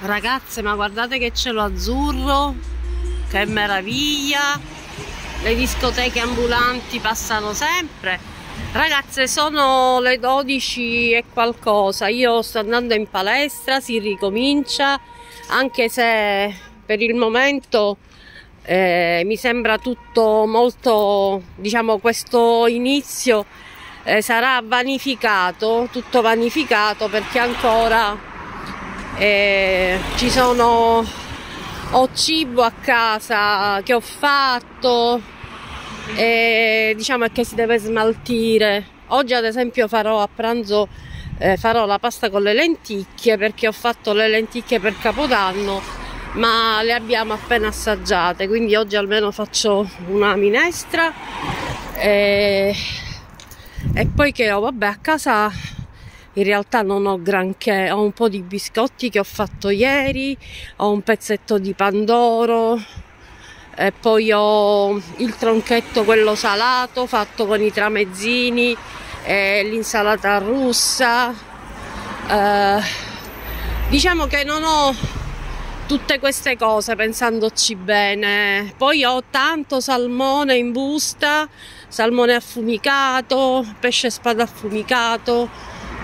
ragazze ma guardate che cielo azzurro che meraviglia le discoteche ambulanti passano sempre ragazze sono le 12 e qualcosa io sto andando in palestra si ricomincia anche se per il momento eh, mi sembra tutto molto diciamo questo inizio eh, sarà vanificato tutto vanificato perché ancora eh, ci sono ho cibo a casa che ho fatto e diciamo che si deve smaltire oggi ad esempio farò a pranzo eh, farò la pasta con le lenticchie perché ho fatto le lenticchie per capodanno ma le abbiamo appena assaggiate quindi oggi almeno faccio una minestra e, eh, e poi che ho vabbè a casa in realtà non ho granché, ho un po' di biscotti che ho fatto ieri, ho un pezzetto di pandoro e poi ho il tronchetto quello salato fatto con i tramezzini l'insalata russa eh, diciamo che non ho tutte queste cose pensandoci bene poi ho tanto salmone in busta salmone affumicato pesce spada affumicato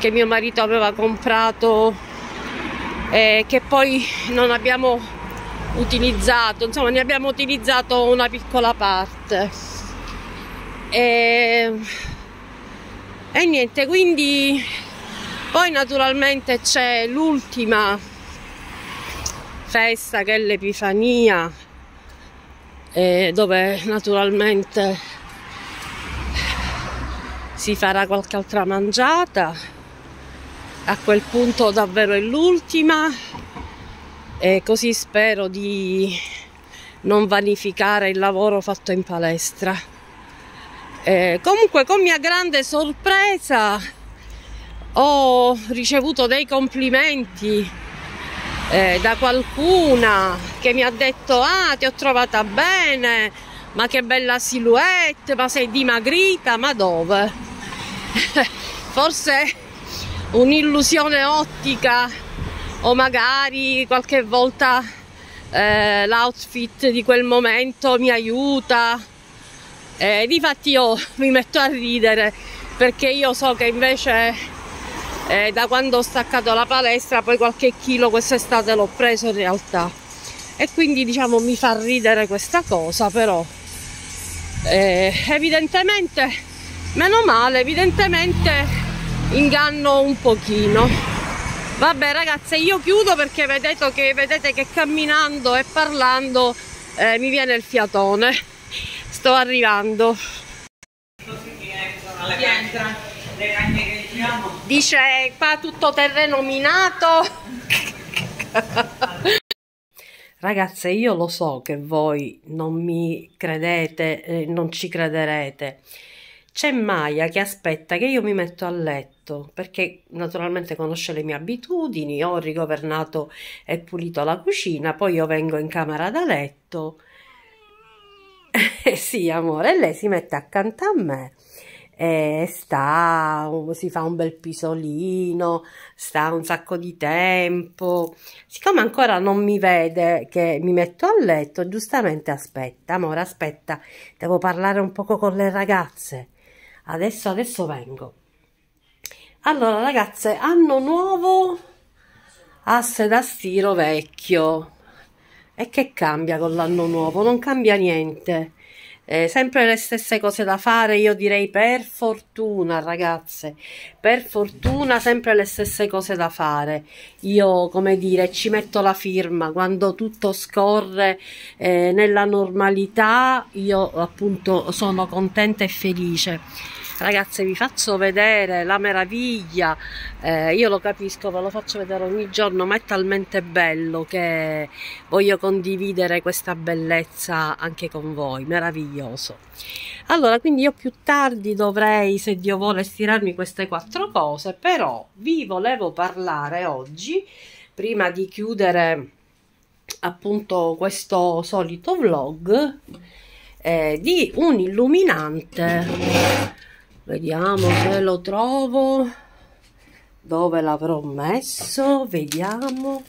che mio marito aveva comprato eh, che poi non abbiamo utilizzato insomma ne abbiamo utilizzato una piccola parte e, e niente quindi poi naturalmente c'è l'ultima festa che è l'Epifania eh, dove naturalmente si farà qualche altra mangiata a quel punto davvero è l'ultima e così spero di non vanificare il lavoro fatto in palestra eh, comunque con mia grande sorpresa ho ricevuto dei complimenti eh, da qualcuna che mi ha detto ah ti ho trovata bene ma che bella silhouette ma sei dimagrita ma dove forse un'illusione ottica o magari qualche volta eh, l'outfit di quel momento mi aiuta e eh, difatti io mi metto a ridere perché io so che invece eh, da quando ho staccato la palestra poi qualche chilo quest'estate l'ho preso in realtà e quindi diciamo mi fa ridere questa cosa però eh, evidentemente meno male evidentemente inganno un pochino vabbè ragazze io chiudo perché vedete che, vedete che camminando e parlando eh, mi viene il fiatone sto arrivando dice qua tutto terreno minato ragazze io lo so che voi non mi credete eh, non ci crederete c'è Maya che aspetta che io mi metto a letto perché naturalmente conosce le mie abitudini, ho rigovernato e pulito la cucina, poi io vengo in camera da letto. sì, amore, lei si mette accanto a me e sta, si fa un bel pisolino, sta un sacco di tempo. Siccome ancora non mi vede che mi metto a letto, giustamente aspetta, amore, aspetta, devo parlare un poco con le ragazze adesso adesso vengo allora ragazze anno nuovo asse da stiro vecchio e che cambia con l'anno nuovo non cambia niente eh, sempre le stesse cose da fare, io direi per fortuna ragazze, per fortuna sempre le stesse cose da fare, io come dire ci metto la firma quando tutto scorre eh, nella normalità, io appunto sono contenta e felice ragazze vi faccio vedere la meraviglia eh, io lo capisco ve lo faccio vedere ogni giorno ma è talmente bello che voglio condividere questa bellezza anche con voi meraviglioso allora quindi io più tardi dovrei se Dio vuole stirarmi queste quattro cose però vi volevo parlare oggi prima di chiudere appunto questo solito vlog eh, di un illuminante vediamo se lo trovo dove l'avrò messo vediamo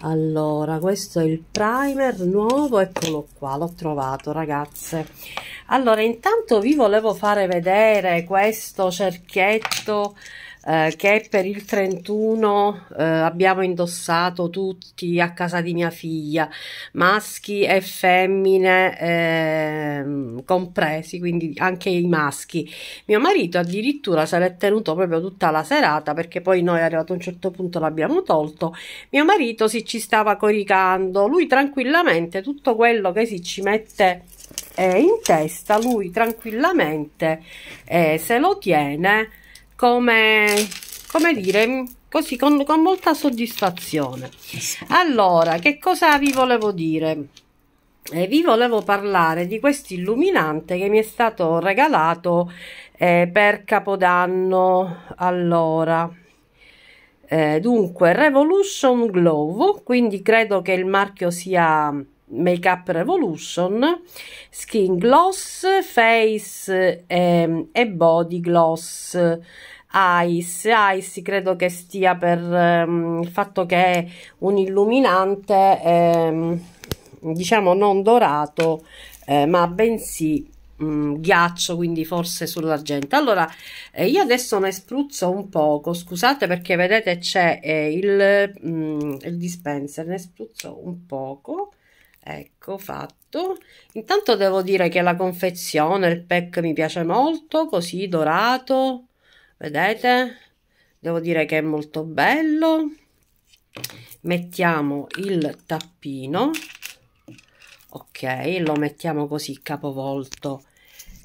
allora questo è il primer nuovo eccolo qua l'ho trovato ragazze allora intanto vi volevo fare vedere questo cerchietto eh, che per il 31 eh, abbiamo indossato tutti a casa di mia figlia, maschi e femmine eh, compresi, quindi anche i maschi. Mio marito addirittura se l'è tenuto proprio tutta la serata perché poi noi arrivato a un certo punto l'abbiamo tolto. Mio marito si ci stava coricando, lui tranquillamente tutto quello che si ci mette eh, in testa lui tranquillamente eh, se lo tiene come, come dire così con, con molta soddisfazione allora che cosa vi volevo dire eh, vi volevo parlare di questo illuminante che mi è stato regalato eh, per capodanno allora eh, dunque revolution glove quindi credo che il marchio sia Make Up Revolution, Skin Gloss, Face e, ehm, e Body Gloss Ice. Ice credo che stia per um, il fatto che è un illuminante, eh, diciamo non dorato, eh, ma bensì Mm, ghiaccio quindi forse sull'argento allora eh, io adesso ne spruzzo un poco scusate perché vedete c'è eh, il, mm, il dispenser ne spruzzo un poco Ecco fatto. Intanto devo dire che la confezione, il pack mi piace molto, così dorato, vedete? Devo dire che è molto bello. Mettiamo il tappino, ok, lo mettiamo così capovolto.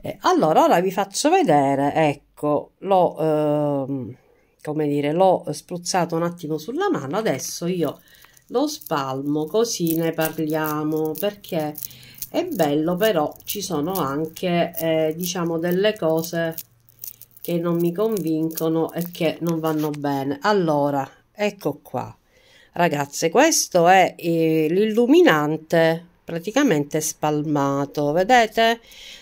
Eh, allora, ora vi faccio vedere, ecco, l'ho, eh, come dire, l'ho spruzzato un attimo sulla mano, adesso io lo spalmo così ne parliamo perché è bello però ci sono anche eh, diciamo delle cose che non mi convincono e che non vanno bene allora ecco qua ragazze questo è eh, l'illuminante praticamente spalmato vedete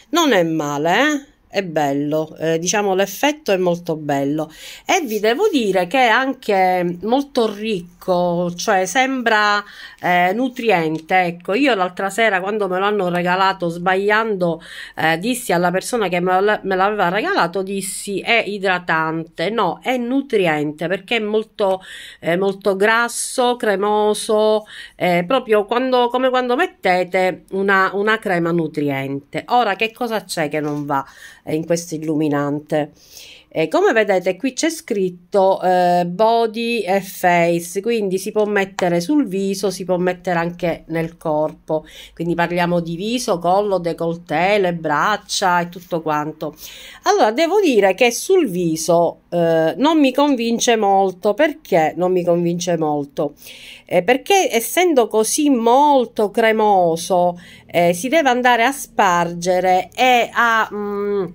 non è male eh? è bello, eh, diciamo l'effetto è molto bello e vi devo dire che è anche molto ricco, cioè sembra eh, nutriente, ecco, io l'altra sera quando me l'hanno regalato sbagliando eh, dissi alla persona che me, l'aveva regalato, dissi è idratante, no, è nutriente perché è molto, eh, molto grasso, cremoso, eh, proprio quando, come quando mettete una, una crema nutriente. Ora che cosa c'è che non va? Eh, in questo illuminante. E come vedete qui c'è scritto eh, body e face, quindi si può mettere sul viso, si può mettere anche nel corpo, quindi parliamo di viso, collo, décolleté, le braccia e tutto quanto. Allora devo dire che sul viso eh, non mi convince molto, perché non mi convince molto? Eh, perché essendo così molto cremoso eh, si deve andare a spargere e a... Mh, mm,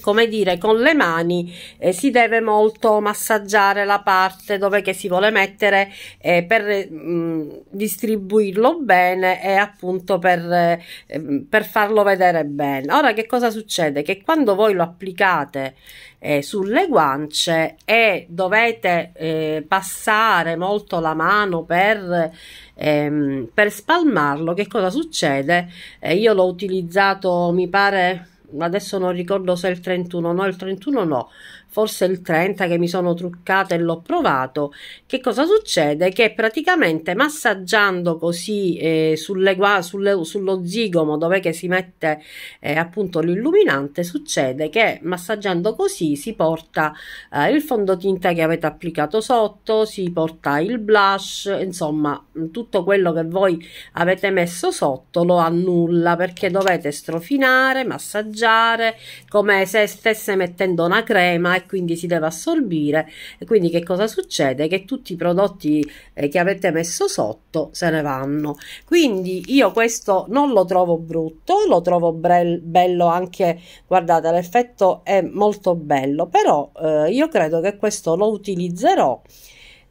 come dire con le mani eh, si deve molto massaggiare la parte dove che si vuole mettere eh, per mh, mm, distribuirlo bene e appunto per, eh, mm, per, farlo vedere bene ora che cosa succede che quando voi lo applicate eh, sulle guance e dovete eh, passare molto la mano per ehm, per spalmarlo che cosa succede eh, io l'ho utilizzato mi pare adesso non ricordo se è il 31 no, il 31 no, forse il 30 che mi sono truccata e l'ho provato, che cosa succede? Che praticamente massaggiando così eh, sulle, sulle, sullo zigomo dove che si mette eh, appunto l'illuminante, succede che massaggiando così si porta eh, il fondotinta che avete applicato sotto, si porta il blush, insomma tutto quello che voi avete messo sotto lo annulla perché dovete strofinare, massaggiare come se stesse mettendo una crema e quindi si deve assorbire e quindi che cosa succede? Che tutti i prodotti eh, che avete messo sotto se ne vanno. Quindi io questo non lo trovo brutto, lo trovo bello anche, guardate l'effetto è molto bello, però eh, io credo che questo lo utilizzerò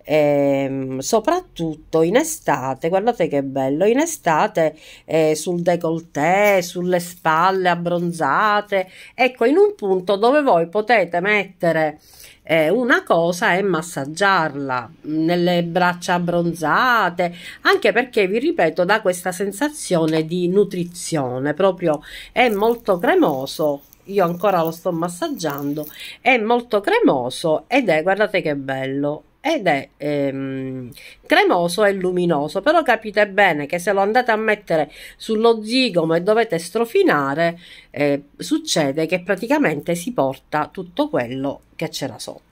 eh, soprattutto in estate, guardate che bello, in estate eh, sul decolleté, sulle spalle abbronzate, ecco in un punto dove voi potete mettere eh, una cosa e massaggiarla nelle braccia abbronzate, anche perché vi ripeto dà questa sensazione di nutrizione, proprio è molto cremoso io ancora lo sto massaggiando è molto cremoso ed è guardate che bello ed è ehm, cremoso e luminoso però capite bene che se lo andate a mettere sullo zigomo e dovete strofinare eh, succede che praticamente si porta tutto quello che c'era sotto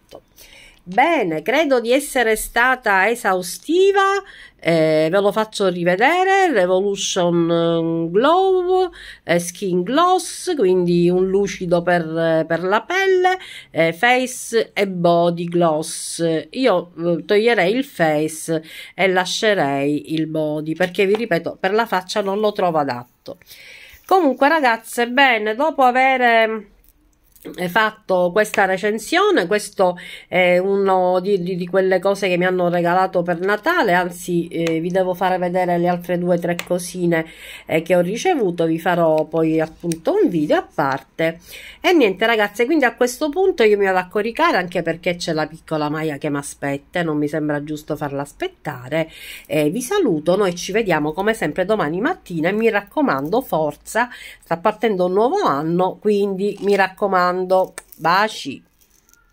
Bene, credo di essere stata esaustiva, eh, ve lo faccio rivedere, Revolution mm, Glow, eh, Skin Gloss, quindi un lucido per, per la pelle, eh, Face e Body Gloss. Io eh, toglierei il Face e lascerei il Body perché vi ripeto, per la faccia non lo trovo adatto. Comunque ragazze, bene, dopo aver fatto questa recensione questo è uno di, di, di, quelle cose che mi hanno regalato per Natale anzi eh, vi devo fare vedere le altre due o tre cosine eh, che ho ricevuto vi farò poi appunto un video a parte e niente ragazze quindi a questo punto io mi vado a coricare anche perché c'è la piccola Maya che mi aspetta non mi sembra giusto farla aspettare eh, vi saluto noi ci vediamo come sempre domani mattina e mi raccomando forza sta partendo un nuovo anno quindi mi raccomando バーシー。